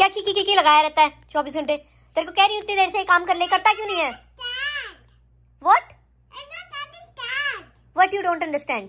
क्या की की की, की लगाया रहता है चौबीस घंटे तेरे को कह रही इतनी देर से काम कर ले करता क्यों नहीं है what what you don't understand